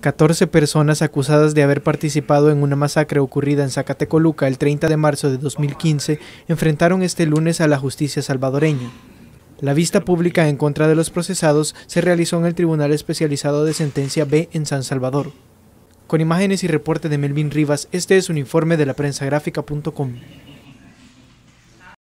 14 personas acusadas de haber participado en una masacre ocurrida en Zacatecoluca el 30 de marzo de 2015 enfrentaron este lunes a la justicia salvadoreña. La vista pública en contra de los procesados se realizó en el Tribunal Especializado de Sentencia B en San Salvador. Con imágenes y reporte de Melvin Rivas, este es un informe de la